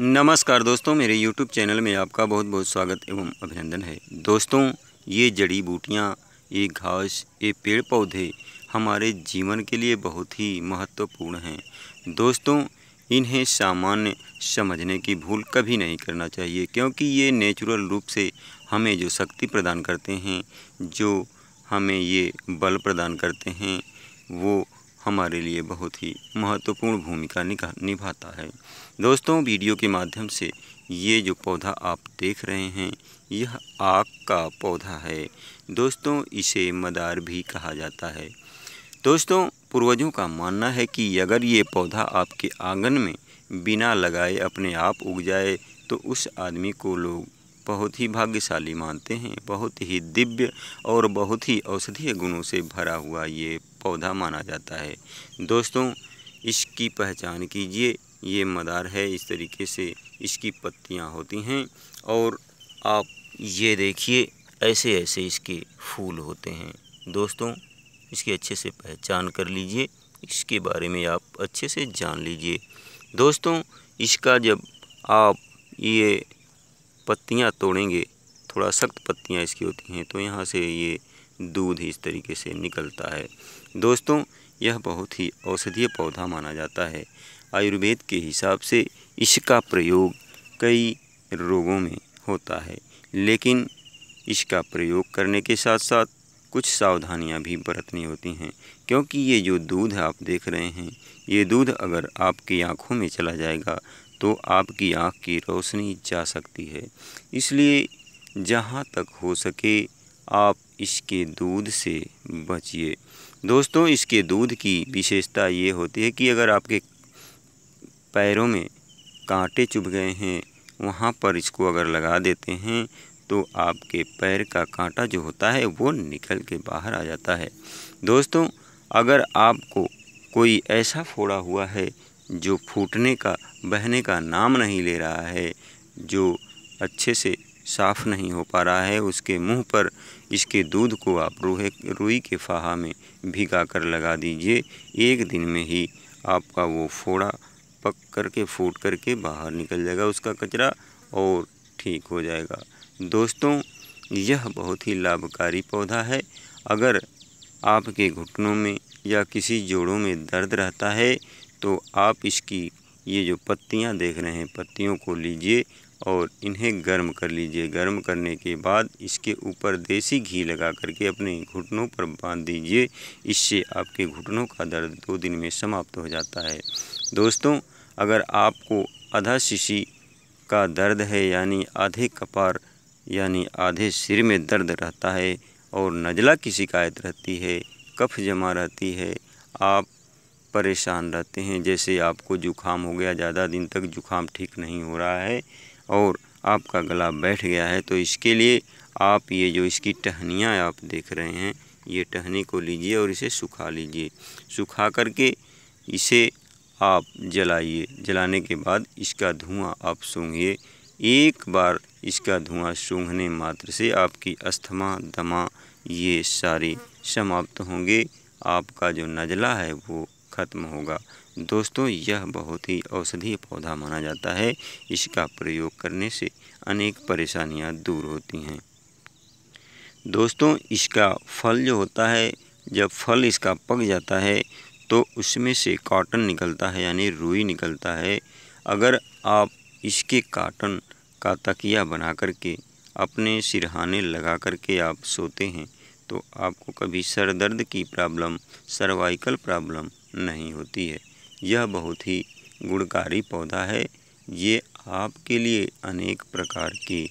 नमस्कार दोस्तों मेरे YouTube चैनल में आपका बहुत बहुत स्वागत एवं अभिनंदन है दोस्तों ये जड़ी बूटियाँ ये घास ये पेड़ पौधे हमारे जीवन के लिए बहुत ही महत्वपूर्ण हैं दोस्तों इन्हें सामान्य समझने की भूल कभी नहीं करना चाहिए क्योंकि ये नेचुरल रूप से हमें जो शक्ति प्रदान करते हैं जो हमें ये बल प्रदान करते हैं वो हमारे लिए बहुत ही महत्वपूर्ण भूमिका निभाता है दोस्तों वीडियो के माध्यम से ये जो पौधा आप देख रहे हैं यह आग का पौधा है दोस्तों इसे मदार भी कहा जाता है दोस्तों पूर्वजों का मानना है कि अगर ये पौधा आपके आंगन में बिना लगाए अपने आप उग जाए तो उस आदमी को लोग बहुत ही भाग्यशाली मानते हैं बहुत ही दिव्य और बहुत ही औषधीय गुणों से भरा हुआ ये पौधा माना जाता है दोस्तों इसकी पहचान कीजिए ये मदार है इस तरीके से इसकी पत्तियाँ होती हैं और आप ये देखिए ऐसे ऐसे इसके फूल होते हैं दोस्तों इसकी अच्छे से पहचान कर लीजिए इसके बारे में आप अच्छे से जान लीजिए दोस्तों इसका जब आप ये पत्तियाँ तोड़ेंगे थोड़ा सख्त पत्तियाँ इसकी होती हैं तो यहाँ से ये दूध इस तरीके से निकलता है दोस्तों यह बहुत ही औषधीय पौधा माना जाता है आयुर्वेद के हिसाब से इसका प्रयोग कई रोगों में होता है लेकिन इसका प्रयोग करने के साथ साथ कुछ सावधानियां भी बरतनी होती हैं क्योंकि ये जो दूध आप देख रहे हैं ये दूध अगर आपकी आँखों में चला जाएगा तो आपकी आँख की रोशनी जा सकती है इसलिए जहाँ तक हो सके आप इसके दूध से बचिए दोस्तों इसके दूध की विशेषता ये होती है कि अगर आपके पैरों में कांटे चुभ गए हैं वहाँ पर इसको अगर लगा देते हैं तो आपके पैर का कांटा जो होता है वो निकल के बाहर आ जाता है दोस्तों अगर आपको कोई ऐसा फोड़ा हुआ है जो फूटने का बहने का नाम नहीं ले रहा है जो अच्छे से साफ़ नहीं हो पा रहा है उसके मुंह पर इसके दूध को आप रूहे रुई के फाहा में भिगा कर लगा दीजिए एक दिन में ही आपका वो फोड़ा पक करके फूट करके बाहर निकल जाएगा उसका कचरा और ठीक हो जाएगा दोस्तों यह बहुत ही लाभकारी पौधा है अगर आपके घुटनों में या किसी जोड़ों में दर्द रहता है तो आप इसकी ये जो पत्तियाँ देख रहे हैं पत्तियों को लीजिए और इन्हें गर्म कर लीजिए गर्म करने के बाद इसके ऊपर देसी घी लगा करके अपने घुटनों पर बांध दीजिए इससे आपके घुटनों का दर्द दो दिन में समाप्त हो जाता है दोस्तों अगर आपको आधा शीशी का दर्द है यानी आधे कपार यानी आधे सिर में दर्द रहता है और नज़ला की शिकायत रहती है कफ जमा रहती है आप परेशान रहते हैं जैसे आपको जुखाम हो गया ज़्यादा दिन तक जुखाम ठीक नहीं हो रहा है और आपका गला बैठ गया है तो इसके लिए आप ये जो इसकी टहनियाँ आप देख रहे हैं ये टहनी को लीजिए और इसे सुखा लीजिए सुखा करके इसे आप जलाइए जलाने के बाद इसका धुआं आप सूंघिए एक बार इसका धुआं सूंघने मात्र से आपकी अस्थमा दमा ये सारे समाप्त होंगे आपका जो नज़ला है वो ख़त्म होगा दोस्तों यह बहुत ही औषधीय पौधा माना जाता है इसका प्रयोग करने से अनेक परेशानियां दूर होती हैं दोस्तों इसका फल जो होता है जब फल इसका पक जाता है तो उसमें से कॉटन निकलता है यानी रुई निकलता है अगर आप इसके काटन का तकिया बना करके अपने सिरहाने लगा करके आप सोते हैं तो आपको कभी सर दर्द की प्रॉब्लम सर्वाइकल प्रॉब्लम नहीं होती है यह बहुत ही गुणकारी पौधा है ये आपके लिए अनेक प्रकार के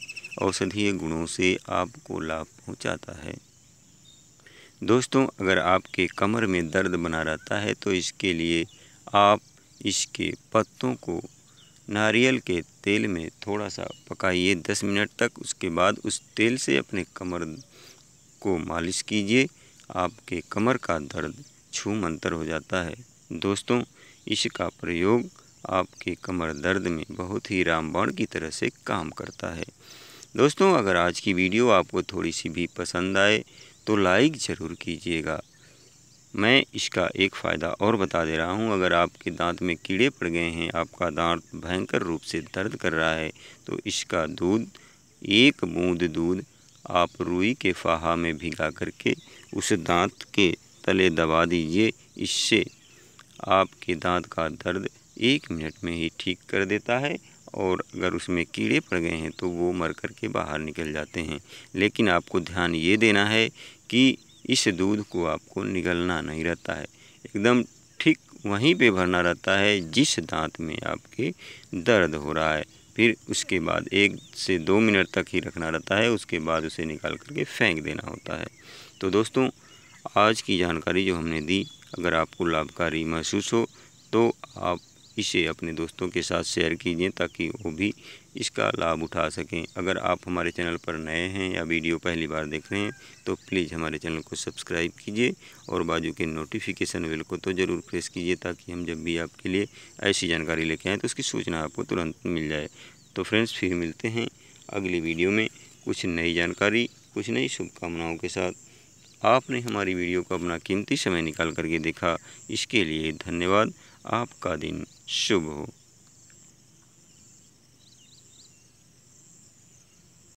औषधीय गुणों से आपको लाभ पहुंचाता है दोस्तों अगर आपके कमर में दर्द बना रहता है तो इसके लिए आप इसके पत्तों को नारियल के तेल में थोड़ा सा पकाइए दस मिनट तक उसके बाद उस तेल से अपने कमर को मालिश कीजिए आपके कमर का दर्द मंतर हो जाता है दोस्तों इसका प्रयोग आपके कमर दर्द में बहुत ही रामबाण की तरह से काम करता है दोस्तों अगर आज की वीडियो आपको थोड़ी सी भी पसंद आए तो लाइक ज़रूर कीजिएगा मैं इसका एक फ़ायदा और बता दे रहा हूँ अगर आपके दांत में कीड़े पड़ गए हैं आपका दांत भयंकर रूप से दर्द कर रहा है तो इसका दूध एक बूंद दूध आप रुई के फाहा में भिगा करके उस दांत के तले दबा दीजिए इससे आपके दांत का दर्द एक मिनट में ही ठीक कर देता है और अगर उसमें कीड़े पड़ गए हैं तो वो मर कर के बाहर निकल जाते हैं लेकिन आपको ध्यान ये देना है कि इस दूध को आपको निगलना नहीं रहता है एकदम ठीक वहीं पे भरना रहता है जिस दांत में आपके दर्द हो रहा है फिर उसके बाद एक से दो मिनट तक ही रखना रहता है उसके बाद उसे निकाल करके फेंक देना होता है तो दोस्तों आज की जानकारी जो हमने दी अगर आपको लाभकारी महसूस हो तो आप इसे अपने दोस्तों के साथ शेयर कीजिए ताकि वो भी इसका लाभ उठा सकें अगर आप हमारे चैनल पर नए हैं या वीडियो पहली बार देख रहे हैं तो प्लीज़ हमारे चैनल को सब्सक्राइब कीजिए और बाजू के नोटिफिकेशन बेल को तो ज़रूर प्रेस कीजिए ताकि हम जब भी आपके लिए ऐसी जानकारी लेके आएँ तो उसकी सूचना आपको तुरंत मिल जाए तो फ्रेंड्स फिर मिलते हैं अगली वीडियो में कुछ नई जानकारी कुछ नई शुभकामनाओं के साथ आपने हमारी वीडियो को अपना कीमती समय निकाल करके देखा इसके लिए धन्यवाद आपका दिन शुभ हो